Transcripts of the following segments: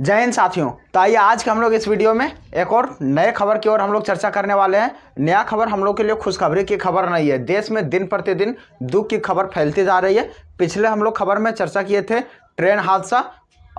जय हिंद साथियों तो आइए आज के हम लोग इस वीडियो में एक और नए खबर की ओर हम लोग चर्चा करने वाले हैं नया खबर हम लोग के लिए खुशखबरी की खबर नहीं है देश में दिन प्रतिदिन दुख की खबर फैलती जा रही है पिछले हम लोग खबर में चर्चा किए थे ट्रेन हादसा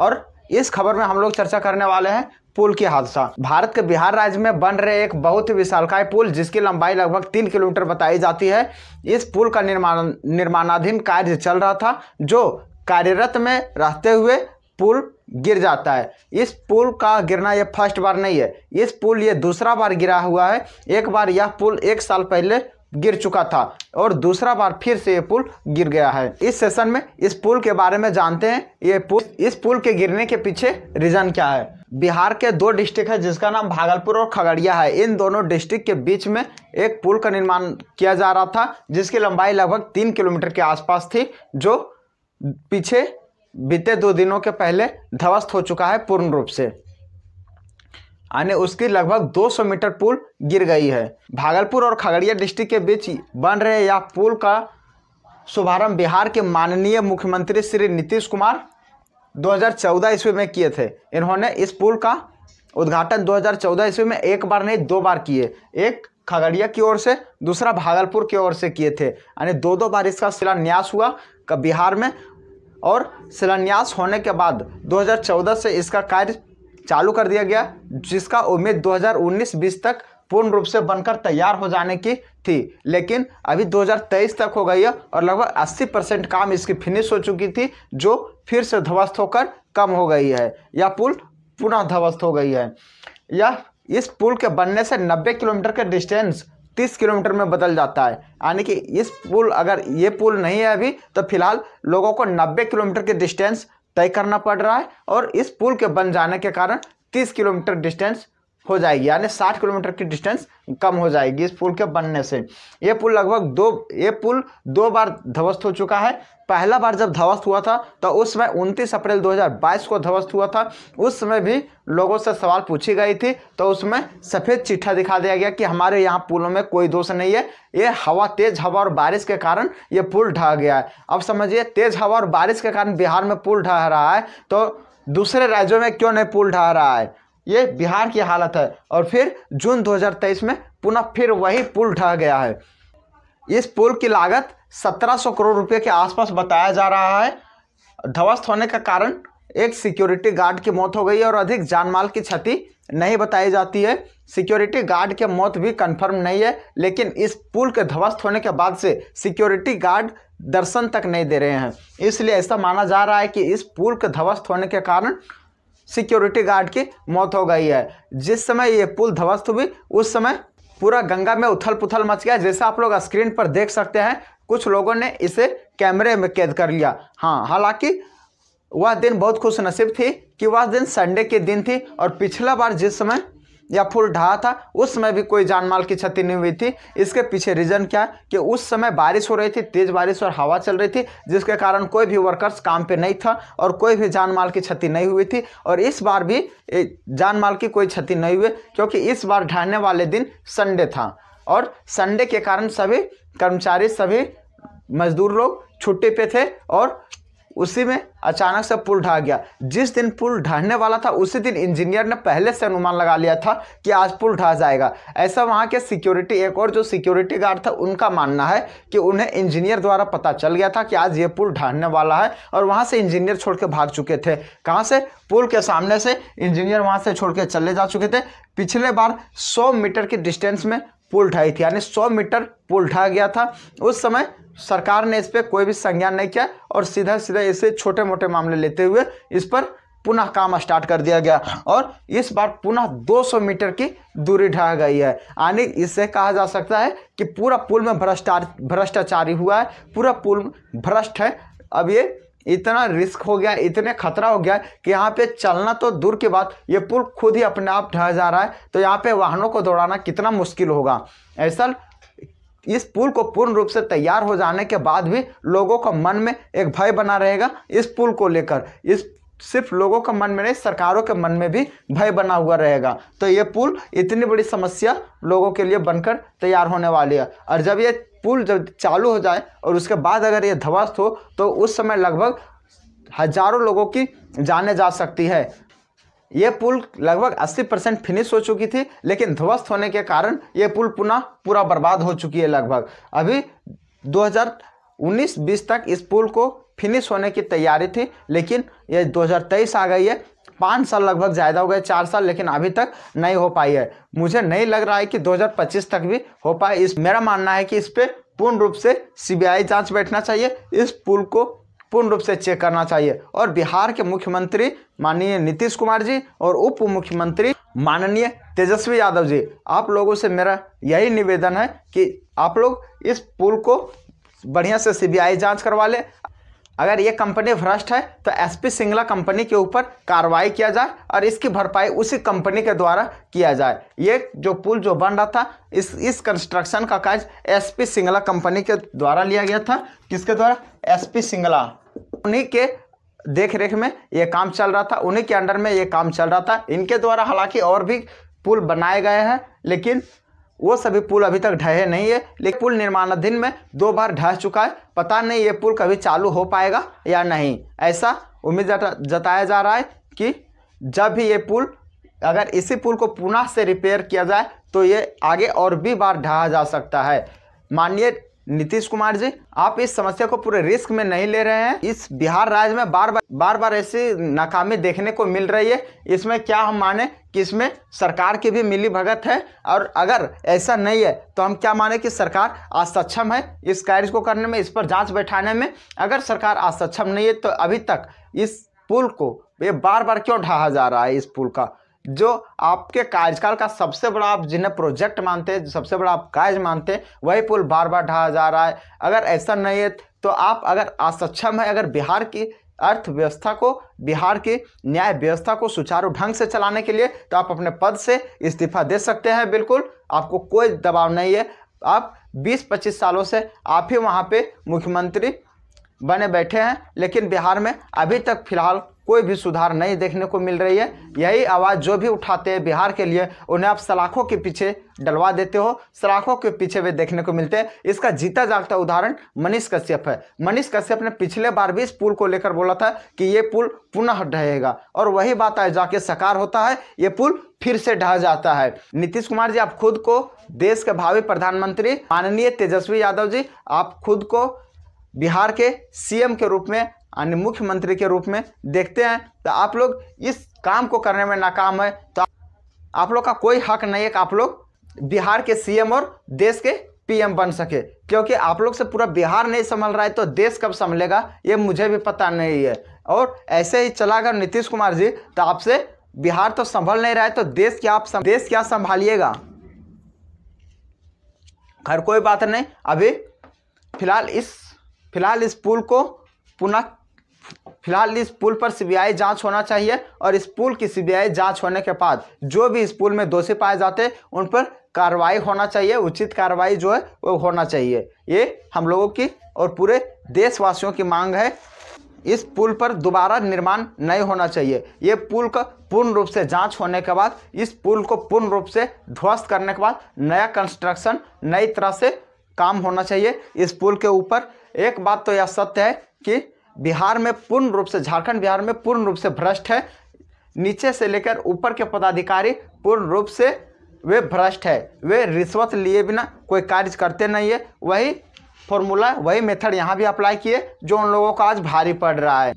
और इस खबर में हम लोग चर्चा करने वाले हैं पुल की हादसा भारत के बिहार राज्य में बन रहे एक बहुत ही विशालकाय पुल जिसकी लंबाई लगभग तीन किलोमीटर बताई जाती है इस पुल का निर्माण निर्माणाधीन कार्य चल रहा था जो कार्यरत में रहते हुए पुल गिर जाता है इस पुल का गिरना यह फर्स्ट बार नहीं है इस पुल ये दूसरा बार गिरा हुआ है एक बार यह पुल एक साल पहले गिर चुका था और दूसरा बार फिर से ये पुल गिर गया है इस सेशन में इस पुल के बारे में जानते हैं ये पुल इस पुल के गिरने के पीछे रीजन क्या है बिहार के दो डिस्ट्रिक्ट है जिसका नाम भागलपुर और खगड़िया है इन दोनों डिस्ट्रिक्ट के बीच में एक पुल का निर्माण किया जा रहा था जिसकी लंबाई लगभग तीन किलोमीटर के आसपास थी जो पीछे बीते दो दिनों के पहले ध्वस्त हो चुका है पूर्ण रूप से यानी उसकी लगभग 200 मीटर पुल गिर गई है भागलपुर और खगड़िया डिस्ट्रिक्ट के बीच बन रहे यह पुल का शुभारंभ बिहार के माननीय मुख्यमंत्री श्री नीतीश कुमार 2014 ईस्वी में किए थे इन्होंने इस पुल का उद्घाटन 2014 ईस्वी में एक बार नहीं दो बार किए एक खगड़िया की ओर से दूसरा भागलपुर की ओर से किए थे यानी दो दो बार इसका शिलान्यास हुआ बिहार में और शिलान्यास होने के बाद 2014 से इसका कार्य चालू कर दिया गया जिसका उम्मीद 2019-20 तक पूर्ण रूप से बनकर तैयार हो जाने की थी लेकिन अभी 2023 तक हो गई है और लगभग 80 परसेंट काम इसकी फिनिश हो चुकी थी जो फिर से ध्वस्त होकर कम हो गई है यह पुल पुनः ध्वस्त हो गई है यह इस पुल के बनने से 90 किलोमीटर के डिस्टेंस तीस किलोमीटर में बदल जाता है यानी कि इस पुल अगर ये पुल नहीं है अभी तो फिलहाल लोगों को नब्बे किलोमीटर के डिस्टेंस तय करना पड़ रहा है और इस पुल के बन जाने के कारण तीस किलोमीटर डिस्टेंस हो जाएगी यानी 60 किलोमीटर की डिस्टेंस कम हो जाएगी इस पुल के बनने से ये पुल लगभग दो ये पुल दो बार ध्वस्त हो चुका है पहला बार जब ध्वस्त हुआ था तो उस समय उनतीस अप्रैल 2022 को ध्वस्त हुआ था उस समय भी लोगों से सवाल पूछी गई थी तो उसमें सफ़ेद चिट्ठा दिखा दिया गया कि हमारे यहाँ पुलों में कोई दोष नहीं है ये हवा तेज़ हवा और बारिश के कारण ये पुल ढह गया है अब समझिए तेज़ हवा और बारिश के कारण बिहार में पुल ढह रहा है तो दूसरे राज्यों में क्यों नहीं पुल ढह रहा है ये बिहार की हालत है और फिर जून 2023 में पुनः फिर वही पुल ढह गया है इस पुल की लागत 1700 करोड़ रुपए के आसपास बताया जा रहा है ध्वस्त होने का कारण एक सिक्योरिटी गार्ड की मौत हो गई और अधिक जानमाल की क्षति नहीं बताई जाती है सिक्योरिटी गार्ड की मौत भी कंफर्म नहीं है लेकिन इस पुल के ध्वस्त होने के बाद से सिक्योरिटी गार्ड दर्शन तक नहीं दे रहे हैं इसलिए ऐसा माना जा रहा है कि इस पुल के ध्वस्त होने के कारण सिक्योरिटी गार्ड की मौत हो गई है जिस समय ये पुल ध्वस्त हुई उस समय पूरा गंगा में उथल पुथल मच गया जैसे आप लोग स्क्रीन पर देख सकते हैं कुछ लोगों ने इसे कैमरे में कैद कर लिया हाँ हालांकि वह दिन बहुत खुशनसीब थी कि वह दिन संडे के दिन थी और पिछला बार जिस समय या फूल ढहा था उस समय भी कोई जानमाल की क्षति नहीं हुई थी इसके पीछे रीज़न क्या है कि उस समय बारिश हो रही थी तेज़ बारिश और हवा चल रही थी जिसके कारण कोई भी वर्कर्स काम पे नहीं था और कोई भी जानमाल की क्षति नहीं हुई थी और इस बार भी जानमाल की कोई क्षति नहीं हुई क्योंकि इस बार ढहने वाले दिन संडे था और संडे के कारण सभी कर्मचारी सभी मजदूर लोग छुट्टी पे थे और उसी में अचानक से पुल ढह गया जिस दिन पुल ढहने वाला था उसी दिन इंजीनियर ने पहले से अनुमान लगा लिया था कि आज पुल ढह जाएगा ऐसा वहाँ के सिक्योरिटी एक और जो सिक्योरिटी गार्ड था उनका मानना है कि उन्हें इंजीनियर द्वारा पता चल गया था कि आज ये पुल ढहने वाला है और वहाँ से इंजीनियर छोड़ के भाग चुके थे कहाँ से पुल के सामने से इंजीनियर वहाँ से छोड़ के चले जा चुके थे पिछले बार 100 मीटर की डिस्टेंस में पुल ढाई थी यानी 100 मीटर पुल ढा गया था उस समय सरकार ने इस पर कोई भी संज्ञान नहीं किया और सीधा सीधा इसे छोटे मोटे मामले लेते हुए इस पर पुनः काम स्टार्ट कर दिया गया और इस बार पुनः 200 मीटर की दूरी ढह गई है यानी इससे कहा जा सकता है कि पूरा पुल में भ्रष्टाचार भ्रष्टाचारी हुआ है पूरा पुल भ्रष्ट है अब ये इतना रिस्क हो गया इतने खतरा हो गया कि यहाँ पे चलना तो दूर के बाद ये पुल खुद ही अपने आप ढह जा रहा है तो यहाँ पे वाहनों को दौड़ाना कितना मुश्किल होगा ऐसा इस पुल को पूर्ण रूप से तैयार हो जाने के बाद भी लोगों का मन में एक भय बना रहेगा इस पुल को लेकर इस सिर्फ लोगों का मन में नहीं सरकारों के मन में भी भय बना हुआ रहेगा तो ये पुल इतनी बड़ी समस्या लोगों के लिए बनकर तैयार होने वाली है और जब ये पुल जब चालू हो जाए और उसके बाद अगर ये ध्वस्त हो तो उस समय लगभग हजारों लोगों की जाने जा सकती है ये पुल लगभग 80 परसेंट फिनिश हो चुकी थी लेकिन ध्वस्त होने के कारण ये पुल पुनः पूरा बर्बाद हो चुकी है लगभग अभी 2019-20 तक इस पुल को फिनिश होने की तैयारी थी लेकिन ये 2023 आ गई है पाँच साल लगभग ज़्यादा हो गए चार साल लेकिन अभी तक नहीं हो पाई है मुझे नहीं लग रहा है कि 2025 तक भी हो पाए इस मेरा मानना है कि इस पर पूर्ण रूप से सीबीआई जांच बैठना चाहिए इस पुल को पूर्ण रूप से चेक करना चाहिए और बिहार के मुख्यमंत्री माननीय नीतीश कुमार जी और उप मुख्यमंत्री माननीय तेजस्वी यादव जी आप लोगों से मेरा यही निवेदन है कि आप लोग इस पुल को बढ़िया से सीबीआई जांच करवा लें अगर ये कंपनी भ्रष्ट है तो एसपी सिंगला कंपनी के ऊपर कार्रवाई किया जाए और इसकी भरपाई उसी कंपनी के द्वारा किया जाए ये जो पुल जो बन रहा था इस इस कंस्ट्रक्शन का काज एसपी सिंगला कंपनी के द्वारा लिया गया था किसके द्वारा एसपी सिंगला उन्हीं के देख रेख में ये काम चल रहा था उन्हीं के अंडर में ये काम चल रहा था इनके द्वारा हालांकि और भी पुल बनाए गए हैं लेकिन वो सभी पुल अभी तक ढहे नहीं है लेकिन पुल निर्माणाधीन में दो बार ढह चुका है पता नहीं ये पुल कभी चालू हो पाएगा या नहीं ऐसा उम्मीद जताया जा रहा है कि जब भी ये पुल अगर इसी पुल को पुनः से रिपेयर किया जाए तो ये आगे और भी बार ढहा जा सकता है माननीय नीतीश कुमार जी आप इस समस्या को पूरे रिस्क में नहीं ले रहे हैं इस बिहार राज्य में बार बार बार बार ऐसी नाकामी देखने को मिल रही है इसमें क्या हम माने कि इसमें सरकार की भी मिली भगत है और अगर ऐसा नहीं है तो हम क्या माने कि सरकार असक्षम है इस कार्य को करने में इस पर जांच बैठाने में अगर सरकार असक्षम नहीं है तो अभी तक इस पुल को ये बार बार क्यों ढहा जा रहा है इस पुल का जो आपके कार्यकाल का सबसे बड़ा आप जिन्हें प्रोजेक्ट मानते हैं सबसे बड़ा आप कार्य मानते हैं वही पुल बार बार ढहा जा रहा है अगर ऐसा नहीं है तो आप अगर असक्षम है अगर बिहार की अर्थव्यवस्था को बिहार की न्याय व्यवस्था को सुचारू ढंग से चलाने के लिए तो आप अपने पद से इस्तीफा दे सकते हैं बिल्कुल आपको कोई दबाव नहीं है आप 20-25 सालों से आप ही वहाँ पे मुख्यमंत्री बने बैठे हैं लेकिन बिहार में अभी तक फिलहाल कोई भी सुधार नहीं देखने को मिल रही है यही आवाज़ जो भी उठाते हैं बिहार के लिए उन्हें आप सलाखों के पीछे डलवा देते हो सलाखों के पीछे वे देखने को मिलते हैं इसका जीता जागता उदाहरण मनीष कश्यप है मनीष कश्यप ने पिछले बार भी इस पुल को लेकर बोला था कि ये पुल पुनः ढहेगा और वही बात आज जाके साकार होता है ये पुल फिर से ढह जाता है नीतीश कुमार जी आप खुद को देश के भावी प्रधानमंत्री माननीय तेजस्वी यादव जी आप खुद को बिहार के सीएम के रूप में यानी मुख्यमंत्री के रूप में देखते हैं तो आप लोग इस काम को करने में नाकाम है तो आप लोग का कोई हक नहीं है कि आप लोग बिहार के सीएम और देश के पीएम बन सके क्योंकि आप लोग से पूरा बिहार नहीं संभल रहा है तो देश कब संभलेगा ये मुझे भी पता नहीं है और ऐसे ही चला अगर नीतीश कुमार जी तो आपसे बिहार तो संभल नहीं रहा है तो देश क्या आप सं... देश क्या संभालिएगा खैर कोई बात नहीं अभी फिलहाल इस फिलहाल इस पुल को पुनः फिलहाल इस पुल पर सीबीआई जांच होना चाहिए और इस पुल की सीबीआई जांच होने के बाद जो भी इस पुल में दोषी पाए जाते उन पर कार्रवाई होना चाहिए उचित कार्रवाई जो है वो होना चाहिए ये हम लोगों की और पूरे देशवासियों की मांग है इस पुल पर दोबारा निर्माण नहीं होना चाहिए ये पुल का पूर्ण रूप से जांच होने के बाद इस पुल को पूर्ण रूप से ध्वस्त करने के बाद नया कंस्ट्रक्शन नई तरह से काम होना चाहिए इस पुल के ऊपर एक बात तो यह सत्य है कि बिहार में पूर्ण रूप से झारखंड बिहार में पूर्ण रूप से भ्रष्ट है नीचे से लेकर ऊपर के पदाधिकारी पूर्ण रूप से वे भ्रष्ट है वे रिश्वत लिए बिना कोई कार्य करते नहीं है वही फॉर्मूला वही मेथड यहाँ भी अप्लाई किए जो उन लोगों को आज भारी पड़ रहा है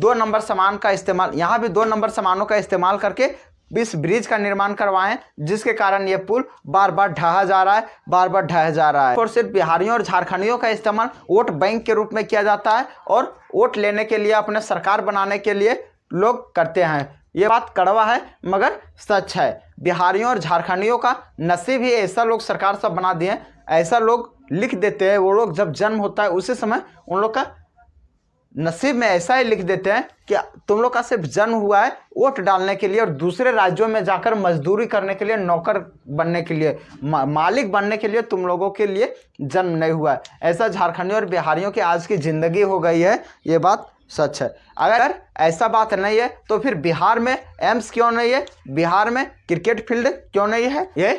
दो नंबर सामान का इस्तेमाल यहाँ भी दो नंबर सामानों का इस्तेमाल करके बीस ब्रिज का निर्माण करवाएं जिसके कारण यह पुल बार बार ढहा जा रहा है बार बार ढहा जा रहा है और सिर्फ बिहारियों और झारखंडियों का इस्तेमाल वोट बैंक के रूप में किया जाता है और वोट लेने के लिए अपने सरकार बनाने के लिए लोग करते हैं ये बात कड़वा है मगर सच है बिहारियों और झारखंडियों का नसीब ही ऐसा लोग सरकार सब बना दिए ऐसा लोग लिख देते हैं वो लोग जब जन्म होता है उसी समय उन लोग का नसीब में ऐसा ही लिख देते हैं कि तुम लोग का सिर्फ जन्म हुआ है वोट डालने के लिए और दूसरे राज्यों में जाकर मजदूरी करने के लिए नौकर बनने के लिए मा, मालिक बनने के लिए तुम लोगों के लिए जन्म नहीं हुआ है ऐसा झारखंडियों और बिहारियों की आज की ज़िंदगी हो गई है ये बात सच है अगर ऐसा बात नहीं है तो फिर बिहार में एम्स क्यों नहीं है बिहार में क्रिकेट फील्ड क्यों नहीं है ये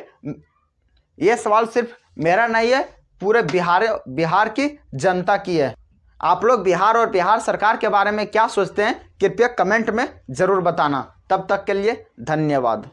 ये सवाल सिर्फ मेरा नहीं है पूरे बिहार बिहार की जनता की है आप लोग बिहार और बिहार सरकार के बारे में क्या सोचते हैं कृपया कमेंट में ज़रूर बताना तब तक के लिए धन्यवाद